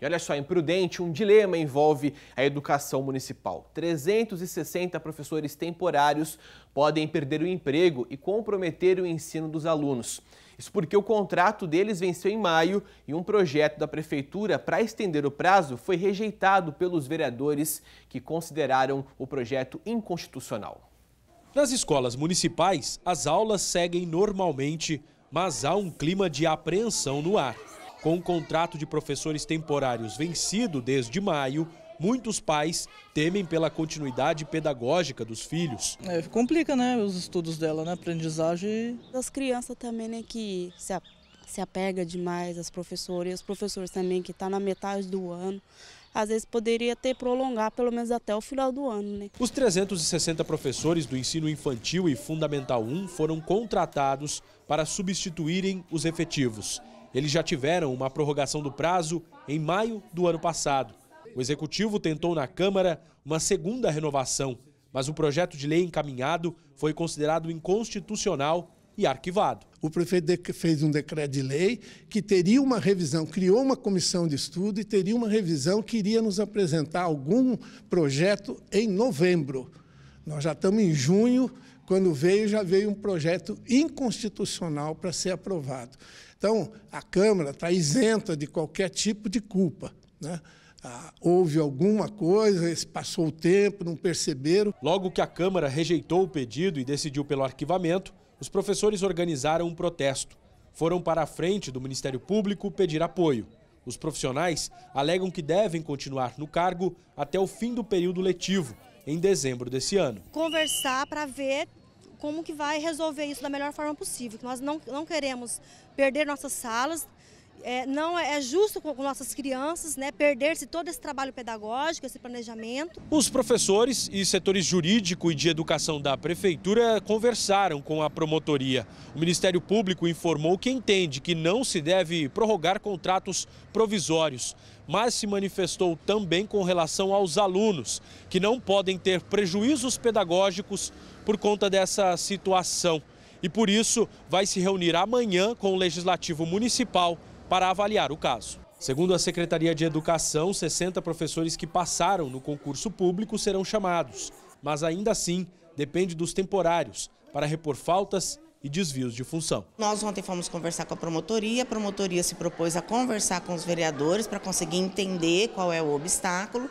E olha só, imprudente, um dilema envolve a educação municipal. 360 professores temporários podem perder o emprego e comprometer o ensino dos alunos. Isso porque o contrato deles venceu em maio e um projeto da prefeitura para estender o prazo foi rejeitado pelos vereadores que consideraram o projeto inconstitucional. Nas escolas municipais, as aulas seguem normalmente, mas há um clima de apreensão no ar. Com o contrato de professores temporários vencido desde maio, muitos pais temem pela continuidade pedagógica dos filhos. É, complica né, os estudos dela, né, aprendizagem. As crianças também né, que se, a, se apega demais às professoras, e os professores também que estão tá na metade do ano. Às vezes poderia ter prolongar pelo menos até o final do ano. Né? Os 360 professores do ensino infantil e fundamental 1 foram contratados para substituírem os efetivos. Eles já tiveram uma prorrogação do prazo em maio do ano passado. O executivo tentou na Câmara uma segunda renovação, mas o projeto de lei encaminhado foi considerado inconstitucional e arquivado. O prefeito fez um decreto de lei que teria uma revisão, criou uma comissão de estudo e teria uma revisão que iria nos apresentar algum projeto em novembro. Nós já estamos em junho, quando veio, já veio um projeto inconstitucional para ser aprovado. Então, a Câmara está isenta de qualquer tipo de culpa. Né? Ah, houve alguma coisa, passou o tempo, não perceberam. Logo que a Câmara rejeitou o pedido e decidiu pelo arquivamento, os professores organizaram um protesto. Foram para a frente do Ministério Público pedir apoio. Os profissionais alegam que devem continuar no cargo até o fim do período letivo, em dezembro desse ano. Conversar para ver como que vai resolver isso da melhor forma possível. Nós não, não queremos perder nossas salas, é, não é, é justo com nossas crianças né, perder-se todo esse trabalho pedagógico, esse planejamento. Os professores e setores jurídico e de educação da Prefeitura conversaram com a promotoria. O Ministério Público informou que entende que não se deve prorrogar contratos provisórios, mas se manifestou também com relação aos alunos, que não podem ter prejuízos pedagógicos por conta dessa situação. E por isso vai se reunir amanhã com o Legislativo Municipal para avaliar o caso. Segundo a Secretaria de Educação, 60 professores que passaram no concurso público serão chamados, mas ainda assim depende dos temporários para repor faltas e desvios de função. Nós ontem fomos conversar com a promotoria, a promotoria se propôs a conversar com os vereadores para conseguir entender qual é o obstáculo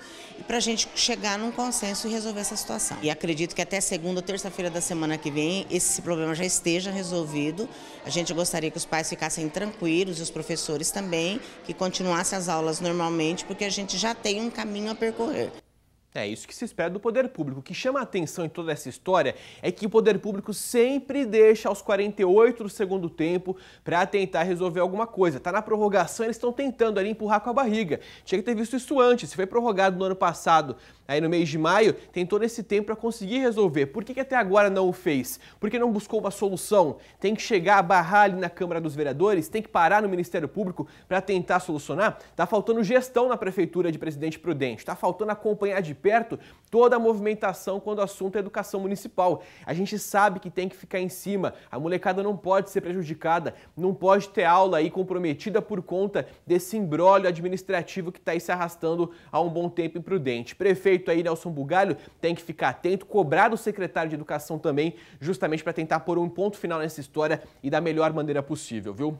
para a gente chegar num consenso e resolver essa situação. E acredito que até segunda ou terça-feira da semana que vem esse problema já esteja resolvido. A gente gostaria que os pais ficassem tranquilos e os professores também, que continuassem as aulas normalmente, porque a gente já tem um caminho a percorrer. É isso que se espera do poder público. O que chama a atenção em toda essa história é que o poder público sempre deixa aos 48 do segundo tempo para tentar resolver alguma coisa. Tá na prorrogação, eles estão tentando ali empurrar com a barriga. Tinha que ter visto isso antes. Se foi prorrogado no ano passado, aí no mês de maio, tentou nesse tempo para conseguir resolver. Por que, que até agora não o fez? Por que não buscou uma solução? Tem que chegar, a barrar ali na Câmara dos Vereadores? Tem que parar no Ministério Público para tentar solucionar? Tá faltando gestão na prefeitura de Presidente Prudente. Tá faltando acompanhar de perto toda a movimentação quando o assunto é educação municipal. A gente sabe que tem que ficar em cima, a molecada não pode ser prejudicada, não pode ter aula aí comprometida por conta desse embrólio administrativo que está aí se arrastando há um bom tempo imprudente. Prefeito aí, Nelson Bugalho, tem que ficar atento, cobrar do secretário de Educação também, justamente para tentar pôr um ponto final nessa história e da melhor maneira possível, viu?